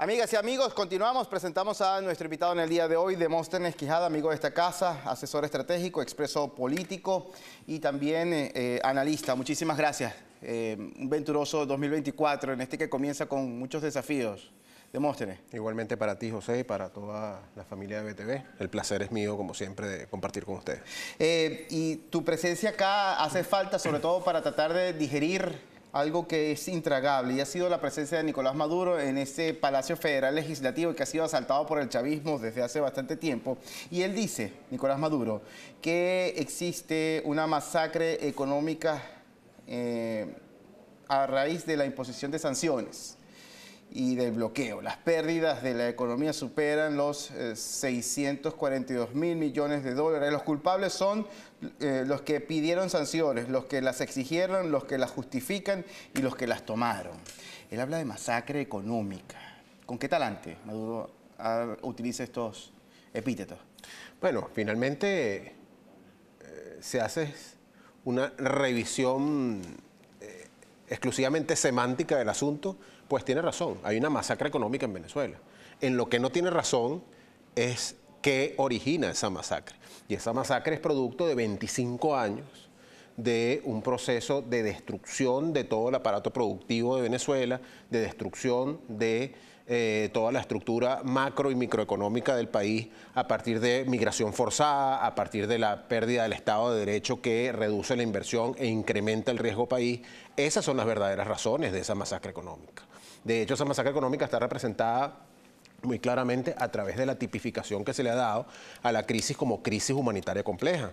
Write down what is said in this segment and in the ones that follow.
Amigas y amigos, continuamos, presentamos a nuestro invitado en el día de hoy, Demóstenes Quijada, amigo de esta casa, asesor estratégico, expreso político y también eh, eh, analista. Muchísimas gracias. Eh, un venturoso 2024 en este que comienza con muchos desafíos. Demóstenes. Igualmente para ti, José, y para toda la familia de BTV. El placer es mío, como siempre, de compartir con ustedes. y tu presencia acá hace falta, sobre todo para tratar de digerir algo que es intragable y ha sido la presencia de Nicolás Maduro en ese Palacio Federal Legislativo que ha sido asaltado por el chavismo desde hace bastante tiempo. Y él dice, Nicolás Maduro, que existe una masacre económica eh, a raíz de la imposición de sanciones y del bloqueo. Las pérdidas de la economía superan los 642 eh, mil millones de dólares. Los culpables son eh, los que pidieron sanciones, los que las exigieron, los que las justifican y los que las tomaron. Él habla de masacre económica. ¿Con qué talante Maduro ah, utiliza estos epítetos? Bueno, finalmente eh, se hace una revisión exclusivamente semántica del asunto pues tiene razón, hay una masacre económica en Venezuela. En lo que no tiene razón es qué origina esa masacre. Y esa masacre es producto de 25 años de un proceso de destrucción de todo el aparato productivo de Venezuela, de destrucción de eh, toda la estructura macro y microeconómica del país a partir de migración forzada, a partir de la pérdida del Estado de Derecho que reduce la inversión e incrementa el riesgo país. Esas son las verdaderas razones de esa masacre económica. De hecho, esa masacre económica está representada muy claramente a través de la tipificación que se le ha dado a la crisis como crisis humanitaria compleja.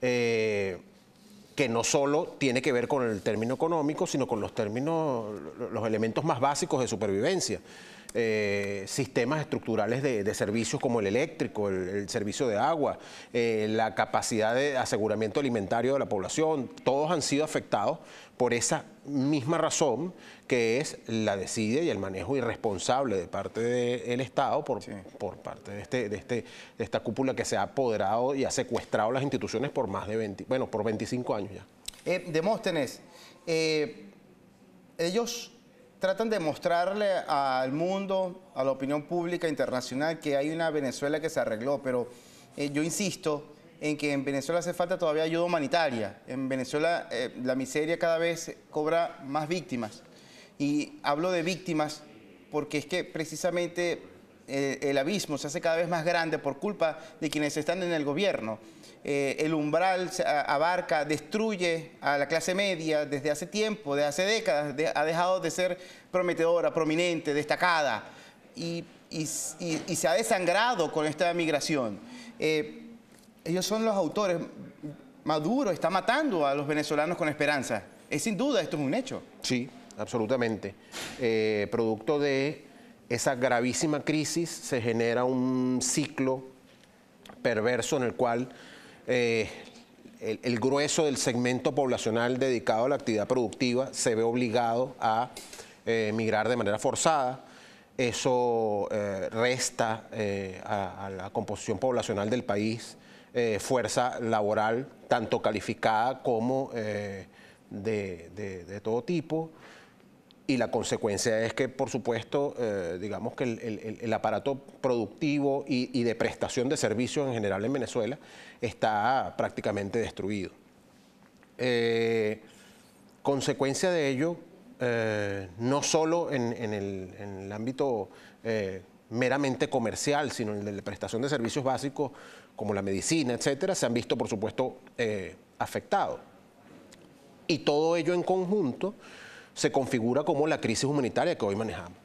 Eh, que no solo tiene que ver con el término económico, sino con los términos, los elementos más básicos de supervivencia. Eh, sistemas estructurales de, servicios como el eléctrico, el, servicio de agua, eh, la capacidad de aseguramiento alimentario de la población, todos han sido afectados por esa misma razón que es la decide y el manejo irresponsable de parte del Estado por, por parte de, este, de, este, esta cúpula que se ha apoderado y ha secuestrado las instituciones por más de 20, bueno, por 25 años ya. Eh, Demóstenes, ellos tratan de mostrarle al mundo, a la opinión pública internacional, que hay una Venezuela que se arregló, pero eh, yo insisto en que en Venezuela hace falta todavía ayuda humanitaria. En Venezuela eh, la miseria cada vez cobra más víctimas. Y hablo de víctimas porque es que precisamente eh, el abismo se hace cada vez más grande por culpa de quienes están en el gobierno. Eh, el umbral abarca, destruye a la clase media desde hace tiempo, desde hace décadas, ha dejado de ser prometedora, prominente, destacada y, se ha desangrado con esta migración. Eh, ellos son los autores. Maduro está matando a los venezolanos con esperanza. Es sin duda, esto es un hecho. Sí, absolutamente. producto de esa gravísima crisis se genera un ciclo perverso en el cual eh, el, grueso del segmento poblacional dedicado a la actividad productiva se ve obligado a eh, emigrar de manera forzada. Eso eh, resta a, la composición poblacional del país fuerza laboral, tanto calificada como de todo tipo. Y la consecuencia es que, por supuesto, eh, digamos que el, aparato productivo y, de prestación de servicios en general en Venezuela está prácticamente destruido. Eh, consecuencia de ello, eh, no solo en, el, ámbito meramente comercial, sino en el de prestación de servicios básicos como la medicina, etcétera, se han visto, por supuesto, afectados. Y todo ello en conjunto se configura como la crisis humanitaria que hoy manejamos.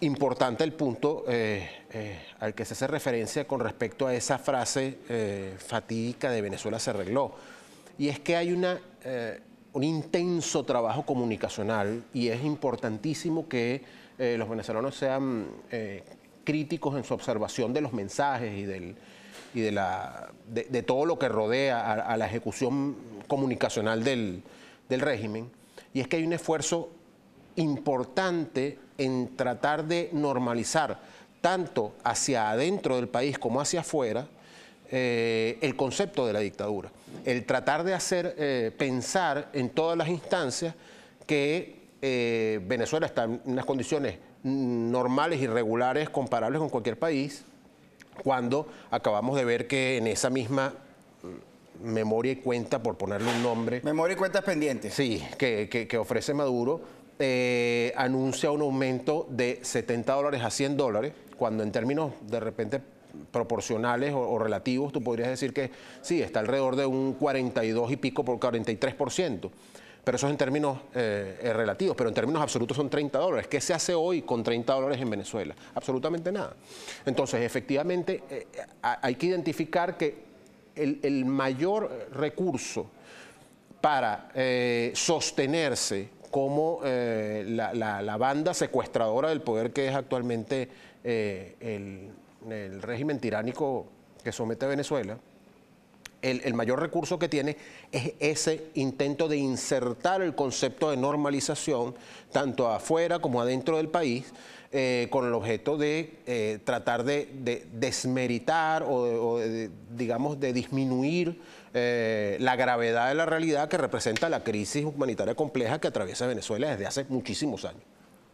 Importante el punto eh, eh, al que se hace referencia con respecto a esa frase eh, fatídica de Venezuela se arregló. Y es que hay un intenso trabajo comunicacional y es importantísimo que los venezolanos sean críticos en su observación de los mensajes y y de, la, de, todo lo que rodea a, la ejecución comunicacional del, del régimen y es que hay un esfuerzo importante en tratar de normalizar tanto hacia adentro del país como hacia afuera eh, el concepto de la dictadura, el tratar de hacer eh, pensar en todas las instancias que eh, Venezuela está en unas condiciones normales y regulares comparables con cualquier país, cuando acabamos de ver que en esa misma memoria y cuenta, por ponerle un nombre. Memoria y cuentas pendientes. Sí, que, ofrece Maduro, eh, anuncia un aumento de 70 dólares a 100 dólares, cuando en términos de repente proporcionales o, relativos, tú podrías decir que sí, está alrededor de un 42 y pico por 43%, pero eso es en términos eh, eh, relativos, pero en términos absolutos son 30 dólares. ¿Qué se hace hoy con 30 dólares en Venezuela? Absolutamente nada. Entonces, efectivamente, hay que identificar que el, mayor recurso para eh, sostenerse como eh, la, banda secuestradora del poder que es actualmente eh, el, el régimen tiránico que somete a Venezuela el, mayor recurso que tiene es ese intento de insertar el concepto de normalización, tanto afuera como adentro del país, eh, con el objeto de eh, tratar de, desmeritar o, digamos, de disminuir eh, la gravedad de la realidad que representa la crisis humanitaria compleja que atraviesa Venezuela desde hace muchísimos años.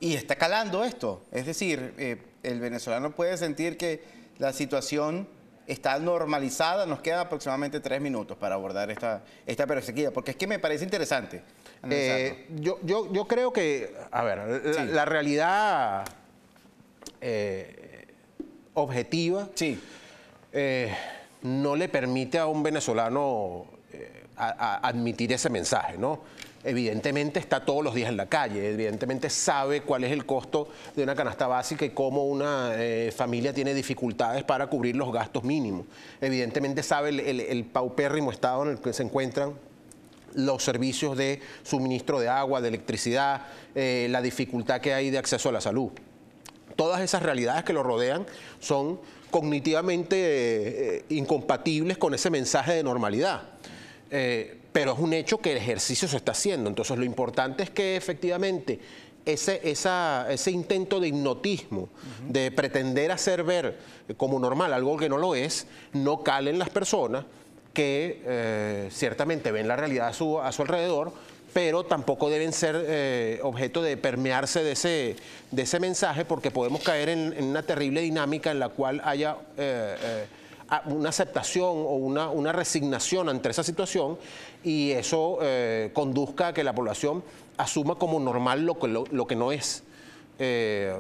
Y está calando esto, es decir, el venezolano puede sentir que la situación está normalizada. Nos queda aproximadamente tres minutos para abordar esta, esta perseguida, porque es que me parece interesante. Eh, yo, yo, creo que, a ver, la, realidad eh, objetiva eh, no le permite a un venezolano admitir ese mensaje, ¿no? evidentemente está todos los días en la calle, evidentemente sabe cuál es el costo de una canasta básica y cómo una eh, familia tiene dificultades para cubrir los gastos mínimos. Evidentemente sabe el, paupérrimo estado en el que se encuentran los servicios de suministro de agua, de electricidad, eh, la dificultad que hay de acceso a la salud. Todas esas realidades que lo rodean son cognitivamente eh, incompatibles con ese mensaje de normalidad pero es un hecho que el ejercicio se está haciendo. Entonces lo importante es que efectivamente ese, ese intento de hipnotismo, de pretender hacer ver como normal algo que no lo es, no calen las personas que eh, ciertamente ven la realidad a su, a su alrededor, pero tampoco deben ser eh, objeto de permearse de ese, de ese mensaje porque podemos caer en, una terrible dinámica en la cual haya... Eh, una aceptación o una, resignación ante esa situación y eso eh, conduzca a que la población asuma como normal lo que, no es. Eh,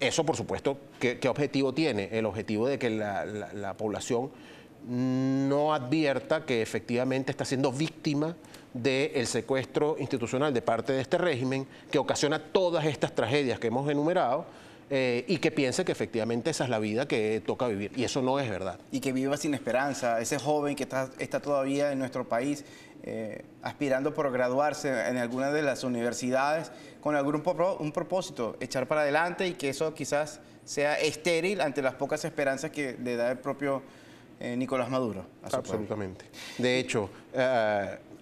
eso, por supuesto, ¿qué, objetivo tiene? El objetivo de que la, población no advierta que efectivamente está siendo víctima del secuestro institucional de parte de este régimen que ocasiona todas estas tragedias que hemos enumerado eh, y que piense que efectivamente esa es la vida que toca vivir. Y eso no es verdad. Y que viva sin esperanza. Ese joven que está, todavía en nuestro país eh, aspirando por graduarse en alguna de las universidades con algún propósito, echar para adelante y que eso quizás sea estéril ante las pocas esperanzas que le da el propio eh, Nicolás Maduro. Absolutamente. de hecho,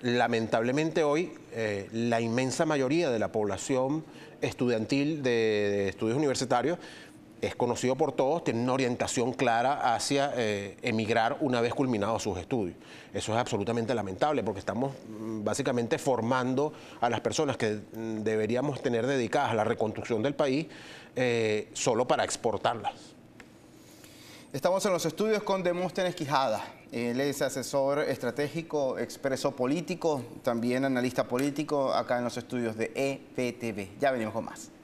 lamentablemente hoy eh, la inmensa mayoría de la población estudiantil de, estudios universitarios es conocido por todos, tiene una orientación clara hacia eh, emigrar una vez culminados sus estudios. Eso es absolutamente lamentable porque estamos mm, básicamente formando a las personas que mm, deberíamos tener dedicadas a la reconstrucción del país eh, solo para exportarlas. Estamos en los estudios con Demóstenes Quijada. Él es asesor estratégico, expreso político, también analista político acá en los estudios de EPTV. Ya venimos con más.